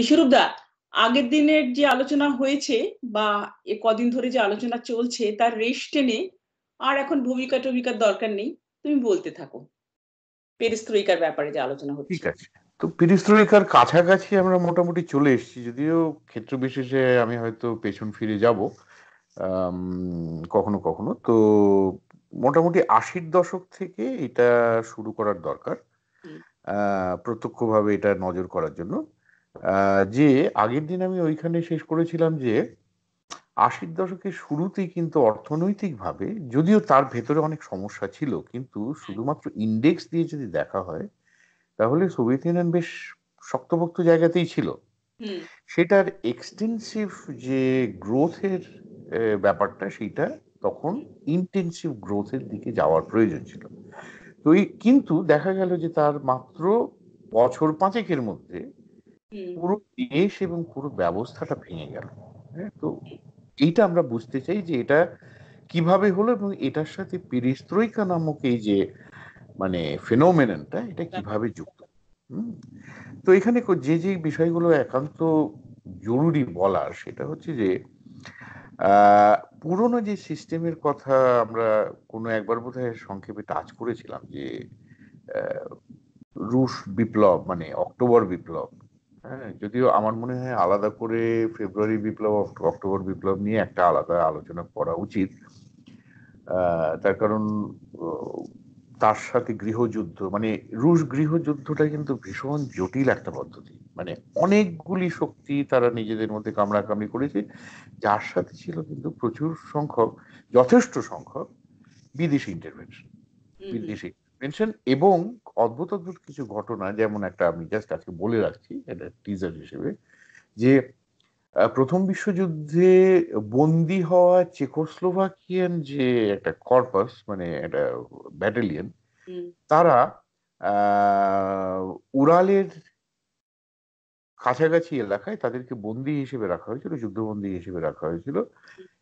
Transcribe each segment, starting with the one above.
বিশ্বরূপদা আগের দিনের যে আলোচনা হয়েছে বা এ কদিন ধরে যে আলোচনা চলছে তার রেশ টেনে আর এখন ভূমিকা টুমিকার দরকার নেই তুমি বলতে থাকো পেরিস্ত্রিকার ব্যাপারে যে আলোচনা হচ্ছে ঠিক আছে তো পেরিস্ত্রিকার কাছাকাছি আমরা মোটামুটি চলে এসেছি যদিও ক্ষেত্র বিশেষে আমি হয়তো পেছন ফিরে যাব কখনো কখনো তো মোটামুটি আশির দশক থেকে এটা শুরু করার দরকার প্রত্যক্ষভাবে এটা নজর করার জন্য যে আগের দিন আমি ওইখানে শেষ করেছিলাম যে আশির দশকের শুরুতেই কিন্তু অর্থনৈতিকভাবে যদিও তার ভেতরে অনেক সমস্যা ছিল কিন্তু শুধুমাত্র ইন্ডেক্স দিয়ে যদি দেখা হয় তাহলে সোভিয়েত ইউনিয়ন বেশ শক্তপোক্ত জায়গাতেই ছিল সেটার এক্সটেন্সিভ যে গ্রোথের ব্যাপারটা সেটা তখন ইন্টেন্সিভ গ্রোথের দিকে যাওয়ার প্রয়োজন ছিল তো এই কিন্তু দেখা গেল যে তার মাত্র বছর পাঁচেকের মধ্যে পুরো দেশ এবং পুরো ব্যবস্থাটা ভেঙে গেল হ্যাঁ? তো এইটা আমরা বুঝতে চাই যে এটা কিভাবে হলো এবং এটার সাথে পেরিস্ত্রৈকা নামক এই যে মানে ফেনোমেনটা এটা কিভাবে যুক্ত তো এখানে যে যে বিষয়গুলো একান্ত জরুরি বলা সেটা হচ্ছে যে পুরনো যে সিস্টেমের কথা আমরা কোনো একবার বোধহয় সংক্ষেপে টাচ করেছিলাম যে রুশ বিপ্লব মানে অক্টোবর বিপ্লব হ্যাঁ যদিও আমার মনে হয় আলাদা করে ফেব্রুয়ারি বিপ্লব অক্টোবর বিপ্লব নিয়ে একটা আলাদা আলোচনা করা উচিত তার কারণ তার সাথে গৃহযুদ্ধ মানে রুশ গৃহযুদ্ধটা কিন্তু ভীষণ জটিল একটা পদ্ধতি মানে অনেকগুলি শক্তি তারা নিজেদের মধ্যে কামড়াকামড়ি করেছে যার সাথে ছিল কিন্তু প্রচুর সংখ্যক যথেষ্ট সংখ্যক বিদেশি ইন্টারভেনশন বিদেশি মেনশন এবং অদ্ভুত অদ্ভুত কিছু ঘটনা যেমন একটা আমি জাস্ট আজকে বলে রাখছি এটা টিজার হিসেবে যে প্রথম বিশ্বযুদ্ধে বন্দি হওয়া চেকোস্লোভাকিয়ান যে একটা কর্পাস মানে একটা ব্যাটালিয়ন তারা উড়ালের কাছাকাছি এলাকায় তাদেরকে বন্দি হিসেবে রাখা হয়েছিল যুদ্ধবন্দী হিসেবে রাখা হয়েছিল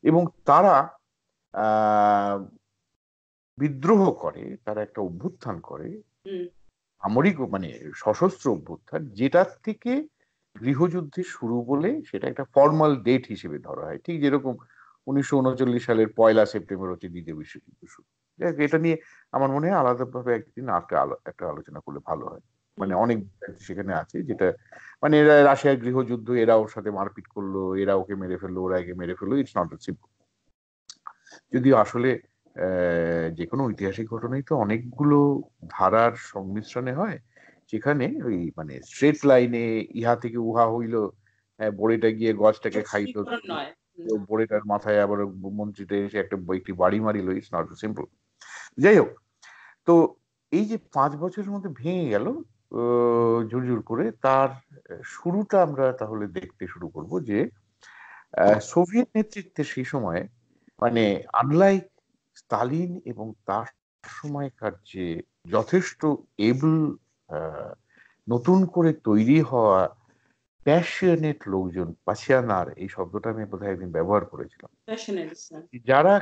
এবং তারা বিদ্রোহ করে তারা একটা অভ্যুত্থান করে সামরিক মানে সশস্ত্র অভ্যুত্থান যেটার থেকে গৃহযুদ্ধে শুরু বলে সেটা একটা ফর্মাল ডেট হিসেবে ধরা হয় ঠিক যেরকম উনিশশো সালের পয়লা সেপ্টেম্বর হচ্ছে দ্বিতীয় বিশ্বযুদ্ধ শুরু এটা নিয়ে আমার মনে হয় আলাদাভাবে একদিন একটা আলোচনা করলে ভালো হয় মানে অনেক সেখানে আছে যেটা মানে এরা রাশিয়ার গৃহযুদ্ধ এরা ওর সাথে মারপিট করলো এরা ওকে মেরে ফেললো ওরা একে মেরে ফেললো ইটস নট সিম্পল যদিও আসলে যে কোনো ঐতিহাসিক ঘটনাই তো অনেকগুলো ধারার সংমিশ্রণে হয় যেখানে ওই মানে স্ট্রেট লাইনে ইহা থেকে উহা হইল হ্যাঁ, বড়িটা গিয়ে গছটাকে খাইত বড়িটার মাথায় আবার মন্ত্রীতে এসে একটা একটি বাড়ি মারিল ইটস নট সিম্পল যাই হোক তো এই যে পাঁচ বছরের মধ্যে ভেঙে গেল জোর করে তার শুরুটা আমরা তাহলে দেখতে শুরু করব যে সোভিয়েত নেতৃত্বে সেই সময় মানে আনলাইক স্টালিন এবং তার সময়কার যে যথেষ্ট এবল নতুন করে তৈরি হওয়া প্যাশনেট লোকজন পাশিয়ানার এই শব্দটা আমি বোধহয় একদিন ব্যবহার করেছিলাম যারা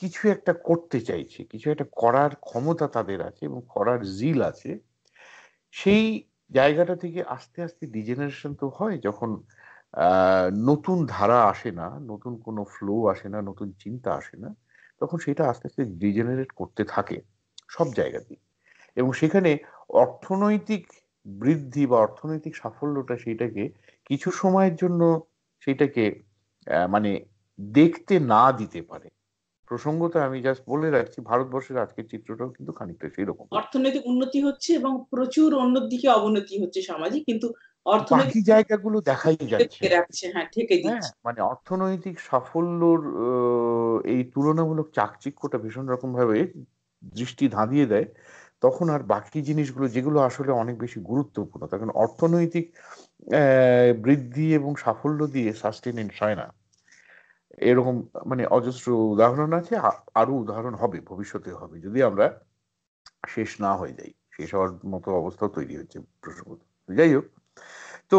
কিছু একটা করতে চাইছে কিছু একটা করার ক্ষমতা তাদের আছে এবং করার জিল আছে সেই জায়গাটা থেকে আস্তে আস্তে ডিজেনারেশন তো হয় যখন নতুন ধারা আসে না নতুন কোনো ফ্লো আসে না নতুন চিন্তা আসে না তখন সেটা আস্তে আস্তে ডিজেনারেট করতে থাকে সব জায়গাতেই এবং সেখানে অর্থনৈতিক বৃদ্ধি বা অর্থনৈতিক সাফল্যটা সেইটাকে কিছু সময়ের জন্য সেইটাকে মানে দেখতে না দিতে পারে প্রসঙ্গটা আমি জাস্ট বলে রাখছি ভারতবর্ষের আজকের চিত্রটাও কিন্তু খানিকটা সেই রকম অর্থনৈতিক উন্নতি হচ্ছে এবং প্রচুর অন্যদিকে অবনতি হচ্ছে সামাজিক কিন্তু বাকি জায়গাগুলো দেখাই যাচ্ছে হ্যাঁ, হ্যাঁ মানে অর্থনৈতিক সাফল্যর এই তুলনামূলক চাকচিক্যটা ভীষণ রকম ভাবে দৃষ্টি ধাঁধিয়ে দেয় তখন আর বাকি জিনিসগুলো যেগুলো আসলে অনেক বেশি গুরুত্বপূর্ণ তখন অর্থনৈতিক বৃদ্ধি এবং সাফল্য দিয়ে সাস্টেনেন্স হয় না এরকম মানে অজস্র উদাহরণ আছে আরো উদাহরণ হবে ভবিষ্যতে হবে যদি আমরা শেষ না হয়ে যাই শেষ হওয়ার মতো অবস্থা তৈরি হচ্ছে প্রসঙ্গত যাই হোক তো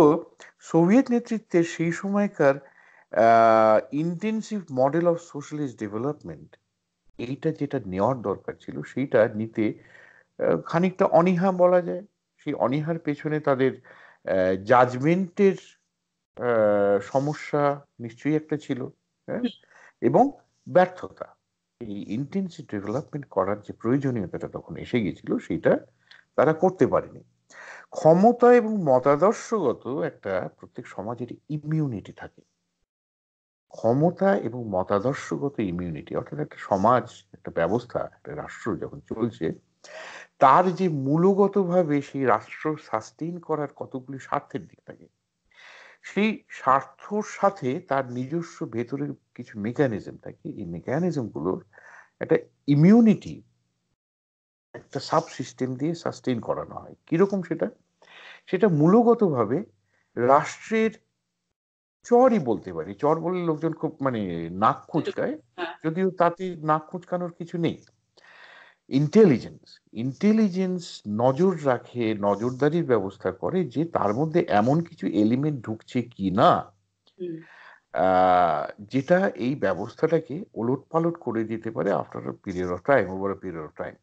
সোভিয়েত নেতৃত্বে সেই সময়কার intensive model of socialist development এইটা যেটা নেওয়ার দরকার ছিল সেইটা নিতে খানিকটা অনীহা বলা যায় সেই অনীহার পেছনে তাদের জাজমেন্টের সমস্যা নিশ্চয়ই একটা ছিল হ্যাঁ? এবং ব্যর্থতা এই ইন্টেন্সিভ ডেভেলপমেন্ট করার যে প্রয়োজনীয়তাটা তখন এসে গিয়েছিল সেটা তারা করতে পারেনি ক্ষমতা এবং মতাদর্শগত একটা প্রত্যেক সমাজের ইমিউনিটি থাকে ক্ষমতা এবং মতাদর্শগত ইমিউনিটি অর্থাৎ একটা সমাজ একটা ব্যবস্থা একটা রাষ্ট্র যখন চলছে তার যে মূলগতভাবে সেই রাষ্ট্র সাস্টেইন করার কতগুলি স্বার্থের দিক থাকে সেই স্বার্থর সাথে তার নিজস্ব ভেতরের কিছু মেকানিজম থাকে এই মেকানিজমগুলোর একটা ইমিউনিটি একটা সাব সিস্টেম দিয়ে সাস্টেইন করানো হয় কিরকম সেটা সেটা মূলগতভাবে রাষ্ট্রের চরই বলতে পারি চর বলে লোকজন খুব মানে নাক খুঁচকায় হ্যাঁ। যদিও তাতে নাক খুঁচকানোর কিছু নেই ইন্টেলিজেন্স ইন্টেলিজেন্স নজর রাখে নজরদারির ব্যবস্থা করে যে তার মধ্যে এমন কিছু এলিমেন্ট ঢুকছে কি না যেটা এই ব্যবস্থাটাকে ওলট পালট করে দিতে পারে after period of time over period of time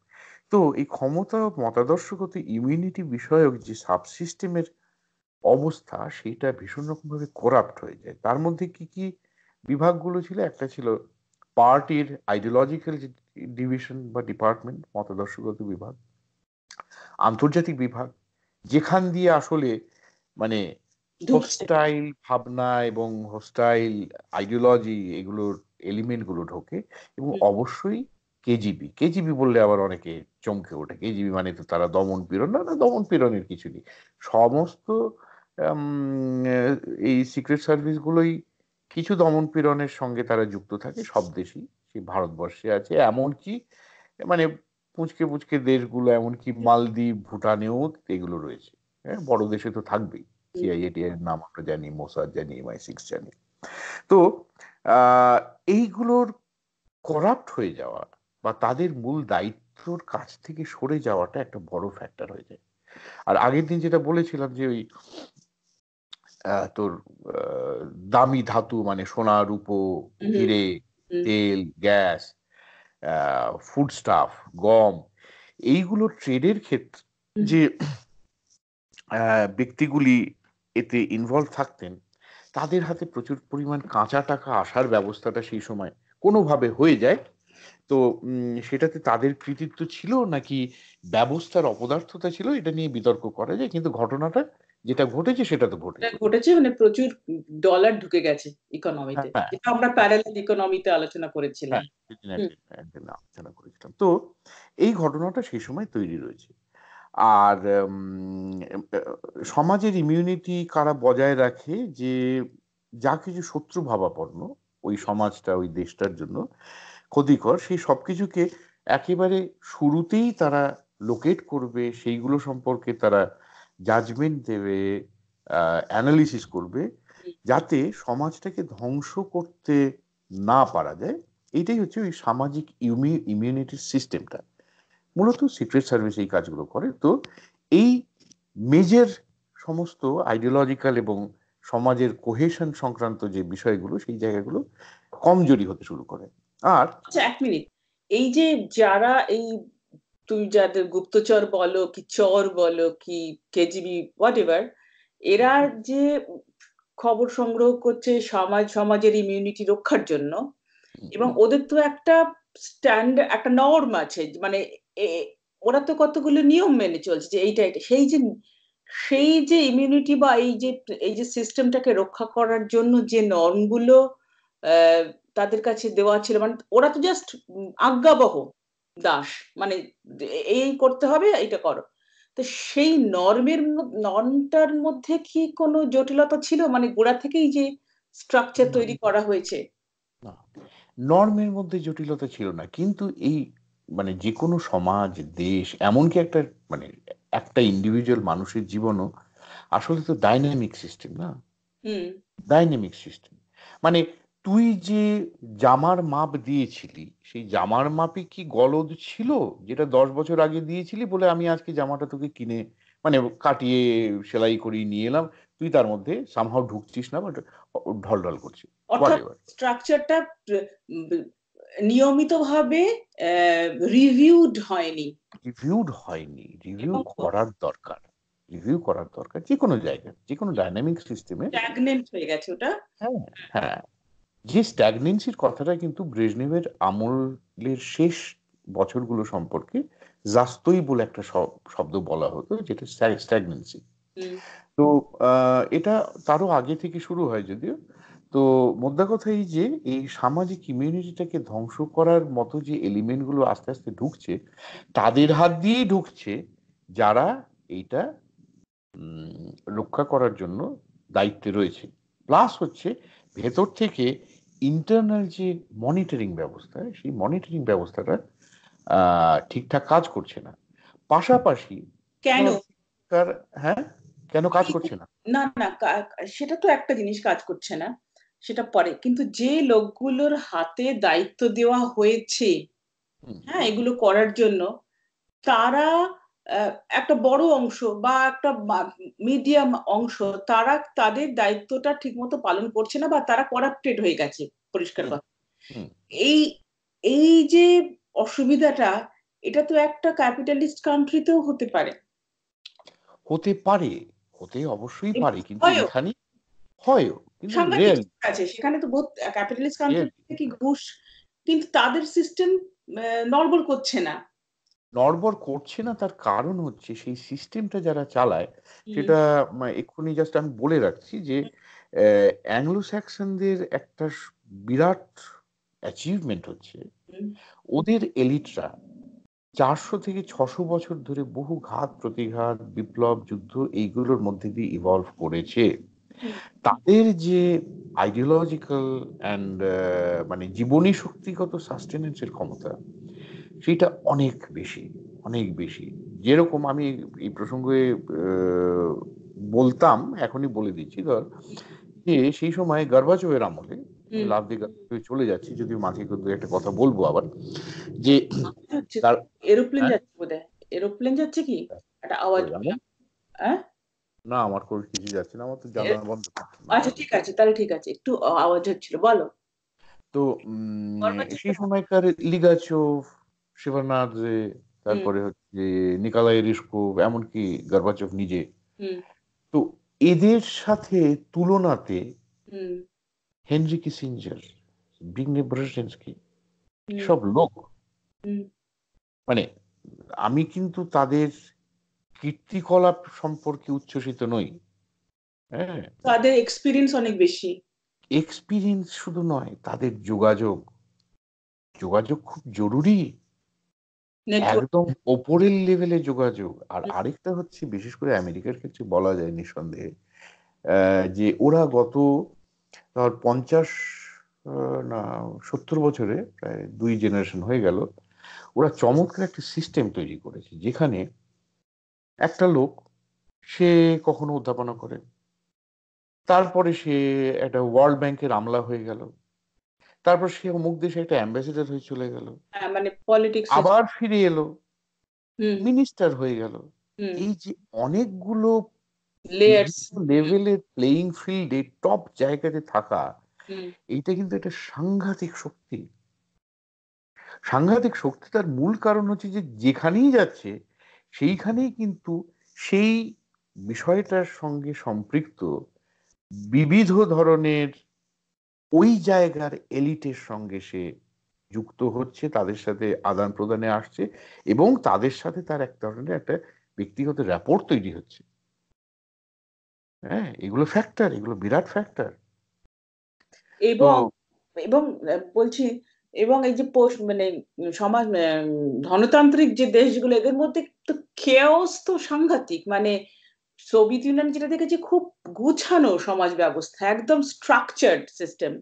তো এই ক্ষমতা মতাদর্শগত ইমিউনিটি বিষয়ক যে সাবসিস্টেমের অবস্থা সেটা ভীষণ রকমভাবে করাপ্ট হয়ে যায় তার মধ্যে কি কি বিভাগগুলো ছিল একটা ছিল পার্টির আইডিওলজিক্যাল যে ডিভিশন বা ডিপার্টমেন্ট মতাদর্শগত বিভাগ আন্তর্জাতিক বিভাগ যেখান দিয়ে আসলে মানে হোস্টাইল ভাবনা এবং হোস্টাইল আইডিওলজি এগুলোর এলিমেন্টগুলো ঢোকে এবং অবশ্যই কেজিবি কেজিবি বললে আবার অনেকে চমকে ওঠে কেজিবি মানে তো তারা দমন পীড়ন না না দমন পীড়নের কিছু নেই সমস্ত এই সিক্রেট সার্ভিসগুলোই কিছু দমন পীড়নের সঙ্গে তারা যুক্ত থাকে সব দেশই সেই ভারতবর্ষে আছে এমনকি মানে পুচকে পুচকে দেশগুলো এমনকি মালদ্বীপ ভুটানেও এগুলো রয়েছে হ্যাঁ বড় দেশে তো থাকবেই সিআইএটি এর নাম আমরা জানি মোসাদ জানি এমআই সিক্স জানি তো এইগুলোর করাপ্ট হয়ে যাওয়া বা তাদের মূল দায়িত্বর কাছ থেকে সরে যাওয়াটা একটা বড় ফ্যাক্টর হয়ে যায় আর আগের দিন যেটা বলেছিলাম যে ওই তোর দামি ধাতু মানে সোনা রূপো হিরে তেল গ্যাস ফুডস্টাফ গম এইগুলো ট্রেডের ক্ষেত্রে যে ব্যক্তিগুলি এতে ইনভলভ থাকতেন তাদের হাতে প্রচুর পরিমাণ কাঁচা টাকা আসার ব্যবস্থাটা সেই সময় কোনোভাবে হয়ে যায় তো সেটাতে তাদের কৃতিত্ব ছিল নাকি ব্যবস্থার অপদার্থতা ছিল এটা নিয়ে বিতর্ক করা যায় কিন্তু ঘটনাটা যেটা ঘটেছে সেটা তো ঘটেছে ঘটেছে মানে প্রচুর ডলার ঢুকে গেছে ইকোনমিতে এটা হ্যাঁ, হ্যাঁ। আমরা প্যারালাল ইকোনমিতে আলোচনা করেছিলাম হ্যাঁ, আলোচনা করেছিলাম তো এই ঘটনাটা সেই সময় তৈরি রয়েছে আর সমাজের ইমিউনিটি কারা বজায় রাখে যে যা কিছু শত্রু ভাবাপন্ন ওই সমাজটা ওই দেশটার জন্য ক্ষতিকর সেই সব কিছুকে একেবারে শুরুতেই তারা লোকেট করবে সেইগুলো সম্পর্কে তারা জাজমেন্ট দেবে অ্যানালিসিস করবে যাতে সমাজটাকে ধ্বংস করতে না পারা যায় এটাই হচ্ছে ওই সামাজিক ইউমি ইমিউনিটির সিস্টেমটা মূলত সিক্রেট সার্ভিস এই কাজগুলো করে তো এই মেজর সমস্ত আইডিওলজিক্যাল এবং সমাজের কোহেশন সংক্রান্ত যে বিষয়গুলো সেই জায়গাগুলো কমজোরি হতে শুরু করে আর আচ্ছা এক মিনিট এই যে যারা এই তুমি যাদের গুপ্তচর বলো কি চর বলো কি কেজিবি হোয়াট এভার এরা যে খবর সংগ্রহ করছে সমাজ সমাজের ইমিউনিটি রক্ষার জন্য এবং ওদের তো একটা স্ট্যান্ড একটা নর্ম আছে মানে ওরা তো কতগুলো নিয়ম মেনে চলছে যে এইটা এটা সেই যে সেই যে ইমিউনিটি বা এই যে এই যে সিস্টেমটাকে রক্ষা করার জন্য যে নর্মগুলো গুলো তাদের কাছে দেওয়া ছিল মানে ওরা তো জাস্ট আজ্ঞাবহ দাস মানে এই করতে হবে এটা করো তো সেই নর্মের নর্মটার মধ্যে কি কোনো জটিলতা ছিল মানে গোড়া থেকেই যে স্ট্রাকচার তৈরি করা হয়েছে নর্মের মধ্যে জটিলতা ছিল না কিন্তু এই মানে যে কোনো সমাজ দেশ এমনকি একটা মানে একটা ইন্ডিভিজুয়াল মানুষের জীবনও আসলে তো ডাইনামিক সিস্টেম না ডাইনামিক সিস্টেম মানে তুই যে জামার মাপ দিয়েছিলি সেই জামার মাপে কি গলদ ছিল যেটা দশ বছর আগে দিয়েছিলি বলে আমি আজকে জামাটা তোকে কিনে মানে কাটিয়ে সেলাই করিয়ে নিয়ে এলাম তুই তার মধ্যে সামহাও ঢুকছিস না ঢল ঢল করছিস স্ট্রাকচারটা নিয়মিতভাবে রিভিউড হয়নি রিভিউড হয়নি রিভিউ করার দরকার রিভিউ করার দরকার যে কোনো জায়গায় যে কোনো ডাইনামিক সিস্টেমে স্ট্যাগনেন্ট হয়ে গেছে ওটা হ্যাঁ হ্যাঁ যে স্ট্যাগনেন্সির কথাটা কিন্তু ব্রেজনেভের আমলের শেষ বছরগুলো সম্পর্কে জাস্তই বলে একটা শব্দ বলা হতো যেটা স্ট্যাগনেন্সি তো এটা তারও আগে থেকে শুরু হয় যদিও তো মোদ্দা কথা এই যে এই সামাজিক ইমিউনিটিটাকে ধ্বংস করার মতো যে এলিমেন্টগুলো আস্তে আস্তে ঢুকছে তাদের হাত দিয়েই ঢুকছে যারা এইটা রক্ষা করার জন্য দায়িত্বে রয়েছে প্লাস হচ্ছে ভেতর থেকে ইন্টারনাল যে মনিটরিং ব্যবস্থা সেই মনিটরিং ব্যবস্থাটা ঠিকঠাক কাজ করছে না পাশাপাশি কেন হ্যাঁ কেন কাজ করছে না না না সেটা তো একটা জিনিস কাজ করছে না সেটা পরে কিন্তু যে লোকগুলোর হাতে দায়িত্ব দেওয়া হয়েছে হ্যাঁ এগুলো করার জন্য তারা একটা বড় অংশ বা একটা মিডিয়াম অংশ তারা তাদের দায়িত্বটা ঠিকমতো পালন করছে না বা তারা করাপ্টেড হয়ে গেছে পরিষ্কার কথা এই এই যে অসুবিধাটা এটা তো একটা ক্যাপিটালিস্ট কান্ট্রিতেও হতে পারে হতে পারে হতে অবশ্যই পারে কিন্তু এখানে হয় সেখানে তো ক্যাপিটালিস্ট কান্ট্রি কি ঘুষ কিন্তু তাদের সিস্টেম নর্মাল করছে না নড়বড় করছে না তার কারণ হচ্ছে সেই সিস্টেমটা যারা চালায় সেটা এক্ষুনি জাস্ট আমি বলে রাখছি যে অ্যাংলো স্যাকসনদের একটা বিরাট অ্যাচিভমেন্ট হচ্ছে ওদের এলিটরা চারশো থেকে ছশো বছর ধরে বহু ঘাত প্রতিঘাত বিপ্লব যুদ্ধ এইগুলোর মধ্যে দিয়ে ইভলভ করেছে তাদের যে আইডিওলজিক্যাল অ্যান্ড মানে জীবনী শক্তিগত সাস্টেনেন্সের ক্ষমতা সেটা অনেক বেশি অনেক বেশি যেরকম আমি এই প্রসঙ্গে বলতাম এখনই বলে দিচ্ছি ধর যে সেই সময় গর্বাচবের আমলে লাভ দিয়ে চলে যাচ্ছি যদিও মাঝে কিন্তু একটা কথা বলবো আবার যে এরোপ্লেন হ্যাঁ? যাচ্ছে বোধহয় এরোপ্লেন যাচ্ছে কি একটা আওয়াজ হ্যাঁ? না আমার কোনো কিছু যাচ্ছে না আমার তো জানালা বন্ধ আচ্ছা ঠিক আছে তাহলে ঠিক আছে একটু আওয়াজ হচ্ছিল বলো তো সেই সময়কার লিগাচোভ শিবনাথ তারপরে হচ্ছে নিকালাই রিসকোভ এমনকি গর্বাচভ নিজে তো এদের সাথে তুলনাতে হেনরি কিসিঞ্জার ব্রিগনে ব্রজেন্সকি সব লোক মানে আমি কিন্তু তাদের কীর্তিকলাপ সম্পর্কে উচ্ছ্বসিত নই হ্যাঁ তাদের এক্সপিরিয়েন্স অনেক বেশি এক্সপিরিয়েন্স শুধু নয় তাদের যোগাযোগ যোগাযোগ খুব জরুরি একদম ওপরের লেভেলে যোগাযোগ আর আরেকটা হচ্ছে বিশেষ করে আমেরিকার ক্ষেত্রে বলা যায় নিঃসন্দেহে যে ওরা গত ধর পঞ্চাশ না সত্তর বছরে প্রায় দুই জেনারেশন হয়ে গেল ওরা চমৎকার একটা সিস্টেম তৈরি করেছে যেখানে একটা লোক সে কখনো অধ্যাপনা করে তারপরে সে একটা ওয়ার্ল্ড ব্যাংকের আমলা হয়ে গেল তারপর সে অমুক দেশে একটা অ্যাম্বাসেডার হয়ে চলে গেল হ্যাঁ, মানে পলিটিক্স আবার ফিরে এলো মিনিস্টার হয়ে গেল এই যে অনেকগুলো লেয়ার্স লেভেলের প্লেইং ফিল্ডে টপ জায়গাতে থাকা এইটা কিন্তু একটা সাংঘাতিক শক্তি সাংঘাতিক শক্তি তার মূল কারণ হচ্ছে যে যেখানেই যাচ্ছে সেইখানেই কিন্তু সেই বিষয়টার সঙ্গে সম্পৃক্ত বিবিধ ধরনের ওই জায়গার এলিটের সঙ্গে সে যুক্ত হচ্ছে তাদের সাথে আদান প্রদানে আসছে এবং তাদের সাথে তার এক ধরনের একটা ব্যক্তিগত র্যাপোর্ট তৈরি হচ্ছে হ্যাঁ এগুলো ফ্যাক্টর এগুলো বিরাট ফ্যাক্টর এবং এবং বলছি এবং এই যে পোস্ট মানে সমাজ ধনতান্ত্রিক যে দেশগুলো এদের মধ্যে তো খেয়াও তো সাংঘাতিক মানে সোভিয়েত ইউনিয়ন যেটা দেখেছি খুব গুছানো সমাজ ব্যবস্থা একদম স্ট্রাকচার্ড সিস্টেম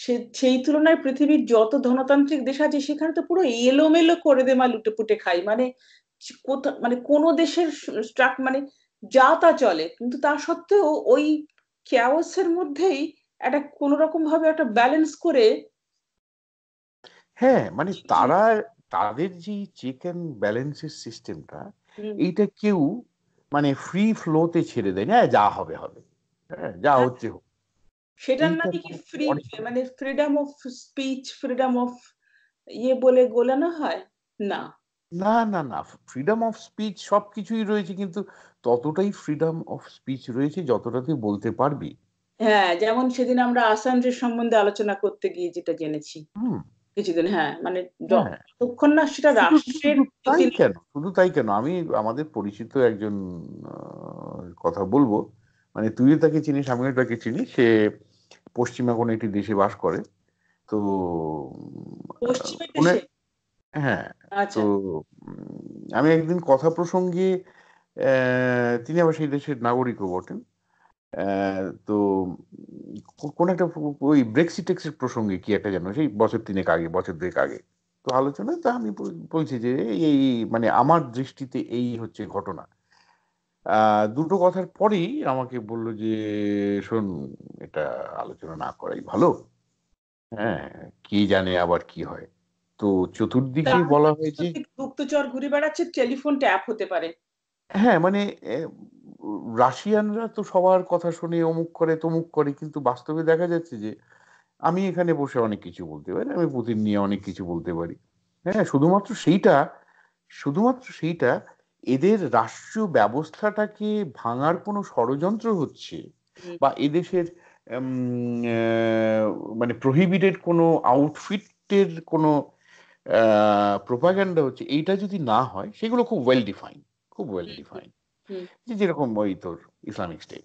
সে সেই তুলনায় পৃথিবীর যত ধনতান্ত্রিক দেশ আছে সেখানে তো পুরো এলোমেলো করে দে মা লুটেপুটে খাই মানে কোথা মানে কোনো দেশের স্ট্রাক মানে যা তা চলে কিন্তু তা সত্ত্বেও ওই ক্যাওসের মধ্যেই একটা কোনো রকম ভাবে একটা ব্যালেন্স করে হ্যাঁ মানে তারা তাদের যে চেক অ্যান্ড ব্যালেন্সের সিস্টেমটা এইটা কেউ মানে ফ্রি ফ্লোতে ছেড়ে দেয় হ্যাঁ যা হবে হবে হ্যাঁ যা হচ্ছে হোক সেটার নাকি মানে কি ফ্রি মানে freedom of speech freedom of ইয়ে বলে গোলানো হয় না না না না ফ্রিডম অফ স্পিচ সব কিছুই রয়েছে কিন্তু ততটাই ফ্রিডম অফ স্পিচ রয়েছে যতটা তুই বলতে পারবি হ্যাঁ যেমন সেদিন আমরা আসানজের সম্বন্ধে আলোচনা করতে গিয়ে যেটা জেনেছি হুম কিছুদিন হ্যাঁ মানে হ্যাঁ। যতক্ষণ না সেটা রাষ্ট্রের তাই কেন শুধু তাই কেন আমি আমাদের পরিচিত একজন কথা বলবো মানে তুইও তাকে চিনিস আমিও তাকে চিনি সে পশ্চিমা কোনো একটি দেশে বাস করে তো হ্যাঁ আচ্ছা। তো আমি একদিন কথা প্রসঙ্গে তিনি আবার সেই দেশের নাগরিকও বটেন তো কোন একটা ওই ব্রেক্সিট টেক্সিট প্রসঙ্গে কি একটা যেন সেই বছর তিনেক আগে বছর দুয়েক আগে তো আলোচনা তা আমি বলছি যে এই মানে আমার দৃষ্টিতে এই হচ্ছে ঘটনা দুটো কথার পরেই আমাকে বলল যে শোন এটা আলোচনা না করাই ভালো হ্যাঁ কে জানে আবার কি হয় তো চতুর্দিকে মানে বলা হয়েছে গুপ্তচর ঘুরে বেড়াচ্ছে টেলিফোন ট্যাপ হতে পারে হ্যাঁ মানে রাশিয়ানরা তো সবার কথা শুনে অমুক করে তমুক করে কিন্তু বাস্তবে দেখা যাচ্ছে যে আমি এখানে বসে অনেক কিছু বলতে পারি আমি পুতিন নিয়ে অনেক কিছু বলতে পারি হ্যাঁ শুধুমাত্র সেইটা শুধুমাত্র সেইটা এদের রাষ্ট্রীয় ব্যবস্থাটাকে ভাঙার কোনো ষড়যন্ত্র হচ্ছে বা এদেশের মানে প্রহিবিটেড কোনো আউটফিটের কোনো প্রোপাগান্ডা হচ্ছে এইটা যদি না হয় সেগুলো খুব ওয়েল ডিফাইন খুব ওয়েল ডিফাইন যে যেরকম ওই তোর ইসলামিক স্টেট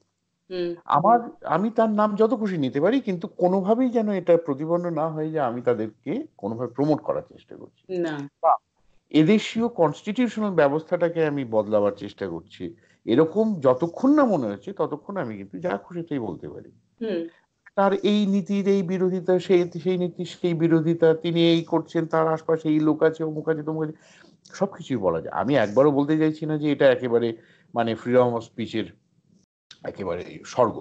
আমার আমি তার নাম যত খুশি নিতে পারি কিন্তু কোনোভাবেই যেন এটা প্রতিপন্ন না হয়ে যে আমি তাদেরকে কোনোভাবে প্রমোট করার চেষ্টা করছি এদেশীয় কনস্টিটিউশনাল ব্যবস্থাটাকে আমি বদলাবার চেষ্টা করছি এরকম যতক্ষণ না মনে হচ্ছে ততক্ষণ আমি কিন্তু যা খুশি তাই বলতে পারি তার এই নীতির এই বিরোধিতা সেই সেই নীতি সেই বিরোধিতা তিনি এই করছেন তার আশপাশে এই লোক আছে অমুক আছে তমুক আছে সবকিছুই বলা যায় আমি একবারও বলতে চাইছি না যে এটা একেবারে আহ মানে ফ্রিডম অফ স্পিচের একেবারে স্বর্গ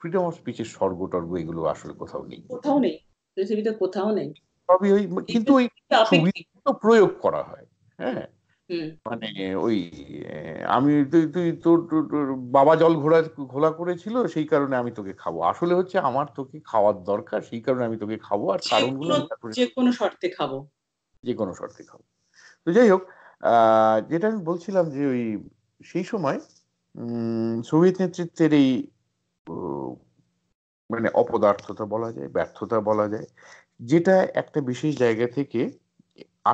ফ্রিডম অফ স্পিচের স্বর্গ টর্গ এগুলো আসলে কোথাও নেই কোথাও নেই পৃথিবীতে কোথাও নেই তবে ওই কিন্তু ওই সুবিধা প্রয়োগ করা হয় হ্যাঁ মানে ওই আমি তুই তুই তোর বাবা জল ঘোলা ঘোলা করেছিল সেই কারণে আমি তোকে খাবো আসলে হচ্ছে আমার তোকে খাওয়ার দরকার সেই কারণে আমি তোকে খাবো আর কারণগুলো যে কোনো শর্তে খাবো যে কোনো শর্তে খাবো তো যাই হোক যেটা আমি বলছিলাম যে ওই সেই সময় সোভিয়েত নেতৃত্বের এই মানে অপদার্থতা বলা যায় ব্যর্থতা বলা যায় যেটা একটা বিশেষ জায়গা থেকে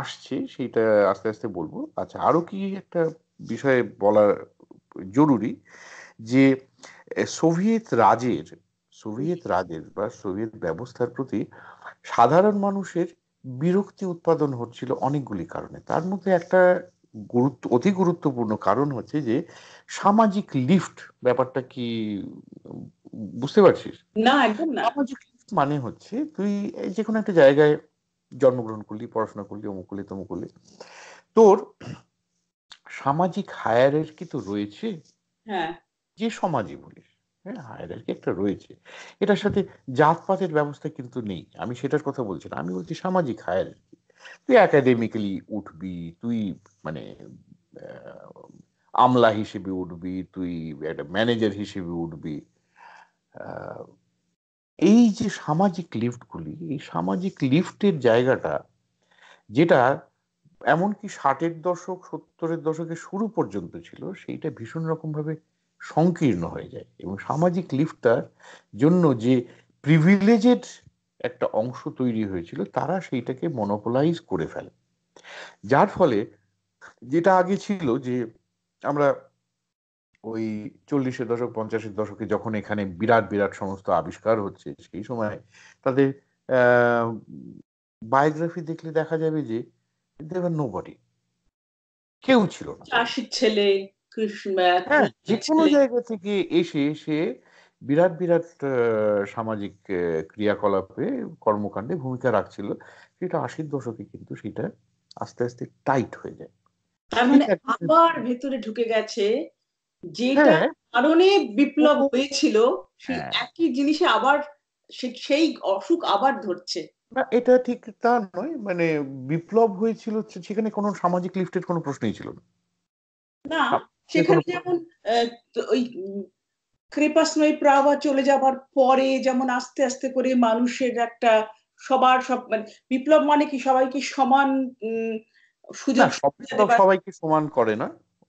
আসছে সেটা আস্তে আস্তে বলবো আচ্ছা আরো কি একটা বিষয়ে বলা জরুরি যে সোভিয়েত রাজের সোভিয়েত রাজের বা সোভিয়েত ব্যবস্থার প্রতি সাধারণ মানুষের বিরক্তি উৎপাদন হচ্ছিল অনেকগুলি কারণে তার মধ্যে একটা গুরুত্ব অতি গুরুত্বপূর্ণ কারণ হচ্ছে যে সামাজিক লিফট ব্যাপারটা কি বুঝতে পারছিস সামাজিক লিফট মানে হচ্ছে তুই যে কোনো একটা জায়গায় জন্মগ্রহণ করলি পড়াশোনা করলি অমুক করলি তমুক করলি তোর সামাজিক হায়ারের কি তো রয়েছে হ্যাঁ যে সমাজই বলিস হ্যাঁ কি একটা রয়েছে এটার সাথে জাতপাতের ব্যবস্থা কিন্তু নেই আমি সেটার কথা বলছি না আমি বলছি সামাজিক হায়ারার্কি তুই একাডেমিক্যালি উঠবি তুই মানে আমলা হিসেবে উঠবি তুই একটা ম্যানেজার হিসেবে উঠবি এই যে সামাজিক লিফটগুলি এই সামাজিক লিফটের জায়গাটা যেটা এমনকি ষাটের দশক সত্তরের দশকে শুরু পর্যন্ত ছিল সেইটা ভীষণ রকমভাবে সংকীর্ণ হয়ে যায় এবং সামাজিক লিফটার জন্য যে প্রিভিলেজেড একটা অংশ তৈরি হয়েছিল তারা সেইটাকে মনোপোলাইজ করে ফেলে যার ফলে যেটা আগে ছিল যে আমরা ওই চল্লিশের দশক পঞ্চাশের দশকে যখন এখানে বিরাট বিরাট সমস্ত আবিষ্কার হচ্ছে সেই সময় তাদের বায়োগ্রাফি দেখলে দেখা যাবে যে দেবার নোবডি কেউ ছিল না চাষির ছেলে হ্যাঁ, যে কোনো জায়গা থেকে এসে সে বিরাট বিরাট সামাজিক ক্রিয়াকলাপে কর্মকাণ্ডে ভূমিকা রাখছিল সেটা আশির দশকে কিন্তু সেটা আস্তে আস্তে টাইট হয়ে যায় তার মানে আবার ভেতরে ঢুকে গেছে যেটা হ্যাঁ। কারণে বিপ্লব হয়েছিল সেই হ্যাঁ। একই জিনিসে আবার সেই অসুখ আবার ধরছে না এটা ঠিক তা নয় মানে বিপ্লব হয়েছিল সেখানে কোনো সামাজিক লিফটের কোনো প্রশ্নই ছিল না না সেখানে যেমন ওই কৃপাস্ময়ী প্রাভা চলে যাবার পরে যেমন আস্তে আস্তে করে মানুষের একটা সবার সব মানে বিপ্লব মানে কি সবাইকে সমান সুযোগ সবাইকে সমান করে না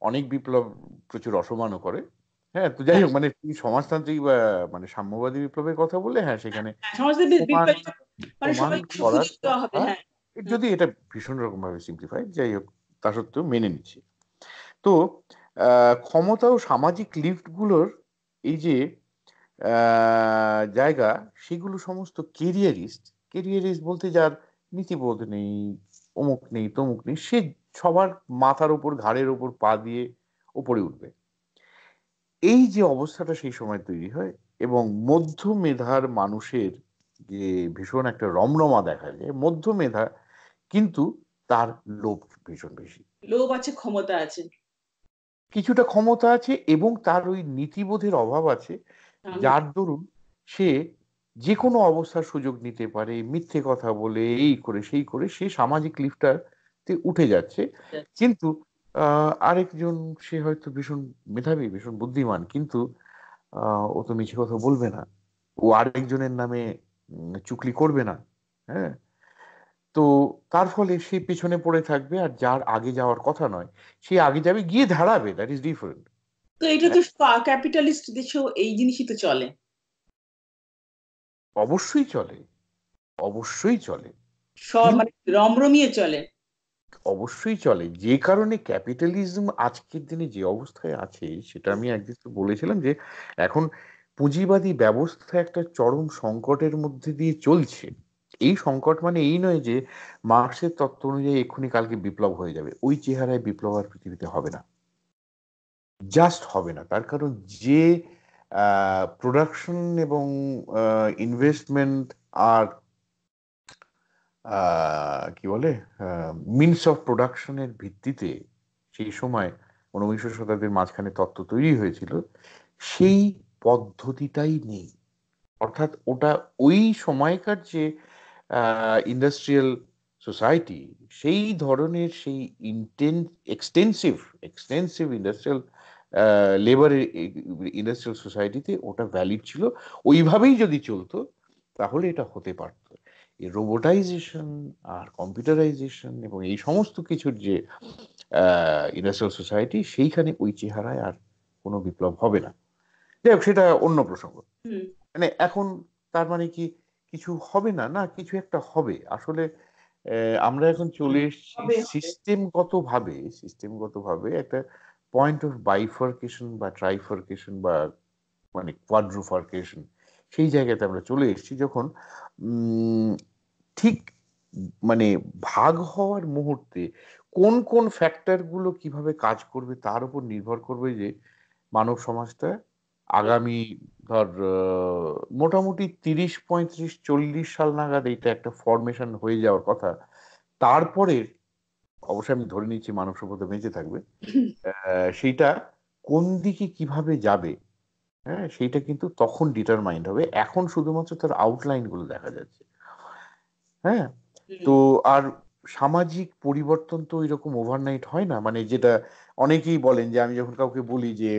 অনেক বিপ্লব প্রচুর অসমানও করে হ্যাঁ তো যাই হোক মানে সমাজতান্ত্রিক বা মানে সাম্যবাদী বিপ্লবের কথা বললে হ্যাঁ সেখানে হ্যাঁ, মানে হ্যাঁ। যদি এটা ভীষণ রকম ভাবে সিম্পলিফাই যাই হোক তা সত্ত্বেও মেনে নিচ্ছি তো ক্ষমতা ও সামাজিক লিফট গুলোর এই যে জায়গা সেগুলো সমস্ত কেরিয়ারিস্ট কেরিয়ারিস্ট বলতে যার নীতিবোধ নেই অমুক নেই তমুক নেই সে সবার মাথার উপর ঘাড়ের উপর পা দিয়ে ওপরে উঠবে এই যে অবস্থাটা সেই সময় তৈরি হয় এবং মধ্য মেধার মানুষের যে ভীষণ একটা রমরমা দেখা যায় মধ্য মেধা কিন্তু তার লোভ ভীষণ বেশি লোভ আছে ক্ষমতা আছে কিছুটা ক্ষমতা আছে এবং তার ওই নীতিবোধের অভাব আছে যার দরুন সে যে কোনো অবস্থার সুযোগ নিতে পারে মিথ্যে কথা বলে এই করে সেই করে সে সামাজিক লিফটার উঠে যাচ্ছে আচ্ছা। কিন্তু আরেকজন সে হয়তো ভীষণ মেধাবী ভীষণ বুদ্ধিমান কিন্তু ও তো মিছে কথা বলবে না ও আরেকজনের নামে চুকলি করবে না হ্যাঁ তো তার ফলে সে পিছনে পড়ে থাকবে আর যার আগে যাওয়ার কথা নয় সে আগে যাবে গিয়ে দাঁড়াবে দ্যাট ইজ ডিফারেন্ট তো এটা তো ক্যাপিটালিস্ট দেশেও এই জিনিসই তো চলে অবশ্যই চলে অবশ্যই চলে সব মানে রমরমিয়ে চলে অবশ্যই চলে যে কারণে ক্যাপিটালিজম আজকের দিনে যে অবস্থায় আছে সেটা আমি একদিন তো বলেছিলাম যে এখন পুঁজিবাদী ব্যবস্থা একটা চরম সংকটের মধ্যে দিয়ে চলছে এই সংকট মানে এই নয় যে মার্ক্সের তত্ত্ব অনুযায়ী এক্ষুনি কালকে বিপ্লব হয়ে যাবে ওই চেহারায় বিপ্লব আর পৃথিবীতে হবে না জাস্ট হবে না তার কারণ যে প্রোডাকশন এবং ইনভেস্টমেন্ট আর কি বলে মিনস অফ প্রোডাকশনের ভিত্তিতে সেই সময় ঊনবিংশ শতাব্দীর মাঝখানে তত্ত্ব তৈরি হয়েছিল সেই পদ্ধতিটাই নেই অর্থাৎ ওটা ওই সময়কার যে ইন্ডাস্ট্রিয়াল সোসাইটি সেই ধরনের সেই ইন্টেন এক্সটেন্সিভ এক্সটেন্সিভ ইন্ডাস্ট্রিয়াল লেবারের ইন্ডাস্ট্রিয়াল সোসাইটিতে ওটা ভ্যালিড ছিল ওইভাবেই যদি চলতো তাহলে এটা হতে পারত এই রোবোটাইজেশন আর কম্পিউটারাইজেশন এবং এই সমস্ত কিছুর যে ইন্ডাস্ট্রিয়াল সোসাইটি সেইখানে ওই চেহারায় আর কোনো বিপ্লব হবে না যাই হোক সেটা অন্য প্রসঙ্গ মানে এখন তার মানে কি কিছু হবে না না কিছু একটা হবে আসলে আমরা এখন চলে এসেছি সিস্টেমগত ভাবে সিস্টেমগত ভাবে একটা পয়েন্ট অফ বাইফার্কেশন বা ট্রাইফার্কেশন বা মানে কোয়াড্রোফার্কেশন সেই জায়গাতে আমরা চলে এসেছি যখন ঠিক মানে ভাগ হওয়ার মুহূর্তে কোন কোন ফ্যাক্টরগুলো কিভাবে কাজ করবে তার উপর নির্ভর করবে যে মানব সমাজটা আগামী ধর মোটামুটি তিরিশ পঁয়ত্রিশ চল্লিশ সাল নাগাদ এইটা একটা ফরমেশন হয়ে যাওয়ার কথা তারপরে অবশ্যই আমি ধরে নিচ্ছি মানব সভ্যতা বেঁচে থাকবে সেইটা কোন দিকে কিভাবে যাবে হ্যাঁ সেইটা কিন্তু তখন ডিটারমাইন্ড হবে এখন শুধুমাত্র তার আউটলাইন গুলো দেখা যাচ্ছে হ্যাঁ তো আর সামাজিক পরিবর্তন তো এরকম ওভারনাইট হয় না মানে যেটা অনেকেই বলেন যে আমি যখন কাউকে বলি যে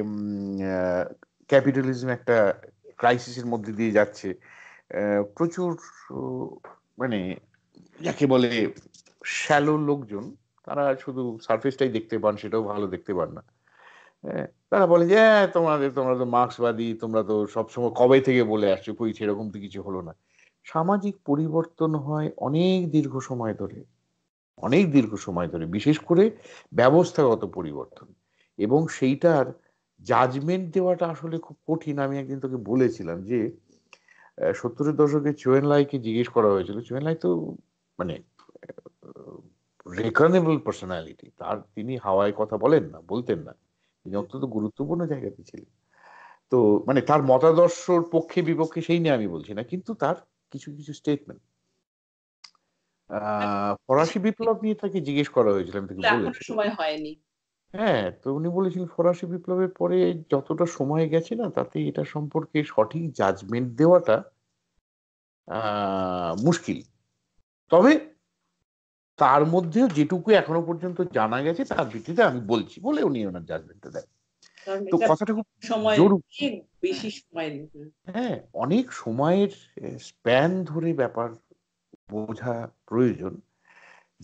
ক্যাপিটালিজম একটা ক্রাইসিসের মধ্যে দিয়ে যাচ্ছে প্রচুর মানে যাকে বলে শ্যালো লোকজন তারা শুধু সারফেসটাই দেখতে পান সেটাও ভালো দেখতে পান না হ্যাঁ, তারা বলে যে হ্যাঁ তোমাদের তোমরা তো মার্ক্সবাদী তোমরা তো সবসময় কবে থেকে বলে আসছো কই সেরকম তো কিছু হলো না সামাজিক পরিবর্তন হয় অনেক দীর্ঘ সময় ধরে অনেক দীর্ঘ সময় ধরে বিশেষ করে ব্যবস্থাগত পরিবর্তন এবং সেইটার জাজমেন্ট দেওয়াটা আসলে খুব কঠিন আমি একদিন তোকে বলেছিলাম যে সত্তরের দশকে চোয়েন লাইকে জিজ্ঞেস করা হয়েছিল চোয়েন লাই তো মানে রেকনেবল পার্সোনালিটি তার তিনি হাওয়ায় কথা বলেন না বলতেন না তিনি অত্যন্ত গুরুত্বপূর্ণ জায়গাতে ছিলেন তো মানে তার মতাদর্শর পক্ষে বিপক্ষে সেই নিয়ে আমি বলছি না কিন্তু তার কিছু কিছু স্টেটমেন্ট ফরাসি বিপ্লব নিয়ে তাকে জিজ্ঞেস করা হয়েছিল আমি তাকে বলেছি সময় হয়নি হ্যাঁ, তো উনি বলেছিলেন ফরাসি বিপ্লবের পরে যতটা সময় গেছে না তাতে এটা সম্পর্কে সঠিক জাজমেন্ট দেওয়াটা আহ, মুশকিল। তবে তার মধ্যেও যেটুকু এখনো পর্যন্ত জানা গেছে তার ভিত্তিতে আমি বলছি বলে উনি ওনার জাজমেন্টটা দেন। তো কথাটা খুব জরুরি। বেশি সময় হ্যাঁ অনেক সময়ের স্প্যান ধরে ব্যাপার বোঝা প্রয়োজন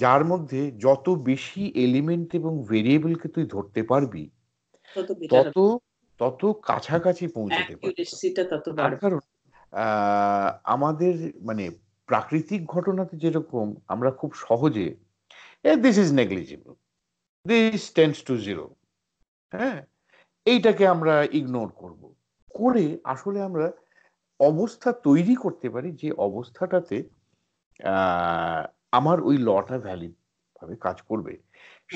যার মধ্যে যত বেশি এলিমেন্ট এবং ভেরিয়েবলকে তুই ধরতে পারবি তত তত কাছাকাছি পৌঁছতে পারবি আমাদের মানে প্রাকৃতিক ঘটনাতে যেরকম আমরা খুব সহজে this is negligible this tends to zero হ্যাঁ এইটাকে আমরা ইগনোর করব করে আসলে আমরা অবস্থা তৈরি করতে পারি যে অবস্থাটাতে আমার ওই লটা ভ্যালিড ভাবে কাজ করবে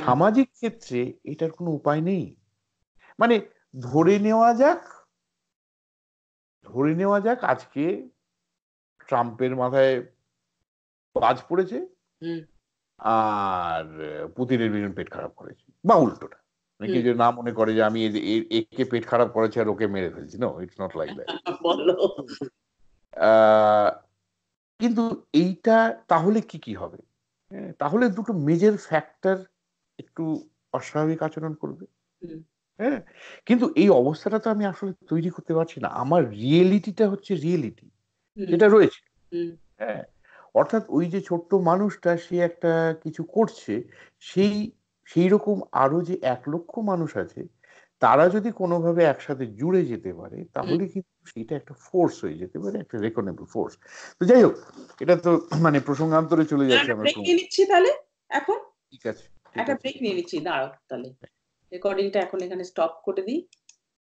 সামাজিক ক্ষেত্রে এটার কোনো উপায় নেই মানে ধরে নেওয়া যাক ধরে নেওয়া যাক আজকে ট্রাম্পের মাথায় বাজ পড়েছে আর পুতিনের বিজন পেট খারাপ করেছে বা উল্টোটা যে মানে না মনে করে যে আমি একে পেট খারাপ করেছে আর ওকে মেরে ফেলছি no it's not like that কিন্তু এইটা তাহলে কি কি হবে হ্যাঁ, তাহলে দুটো মেজর ফ্যাক্টর একটু অস্বাভাবিক আচরণ করবে হ্যাঁ কিন্তু এই অবস্থাটা তো আমি আসলে তৈরি করতে পারছি না আমার রিয়েলিটিটা হচ্ছে রিয়েলিটি যেটা রয়েছে হ্যাঁ অর্থাৎ ওই যে ছোট্ট মানুষটা সে একটা কিছু করছে সেই সেই রকম আরো যে এক লক্ষ মানুষ আছে তারা যদি কোনোভাবে একসাথে জুড়ে যেতে পারে তাহলে কিন্তু সেটা একটা ফোর্স হয়ে যেতে পারে একটা রেকনেবল ফোর্স তো যাই হোক এটা তো মানে প্রসঙ্গান্তরে চলে যাচ্ছে আমরা নিচ্ছি তাহলে এখন ঠিক আছে একটা ব্রেক নিয়ে নিচ্ছি দাঁড়াও তাহলে রেকর্ডিংটা এখন এখানে স্টপ করে দিই